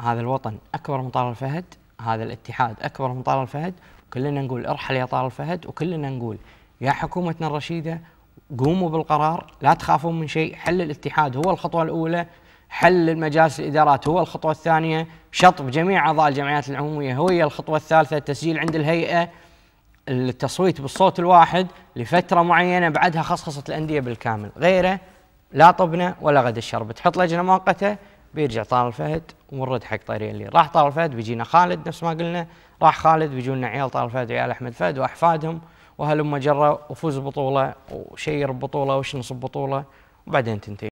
هذا الوطن اكبر من طار الفهد هذا الاتحاد اكبر من طار الفهد كلنا نقول ارحل يا طار الفهد وكلنا نقول يا حكومتنا الرشيده قوموا بالقرار لا تخافون من شيء حل الاتحاد هو الخطوه الاولى حل المجالس الادارات هو الخطوه الثانيه شطب جميع اعضاء الجمعيات العموميه هي الخطوه الثالثه التسجيل عند الهيئه التصويت بالصوت الواحد لفتره معينه بعدها خصخصه الانديه بالكامل غيره لا طبنا ولا غد الشرب تحط لجنه مؤقته بيرجع طارق الفهد ونرد حق طيرين اللي راح طارق الفهد بيجينا خالد نفس ما قلنا راح خالد بيجونا عيال طارق الفهد وعيال احمد فهد واحفادهم وهلم جرى وفوز بطوله وشير بطوله نصب بطوله وبعدين تنتهي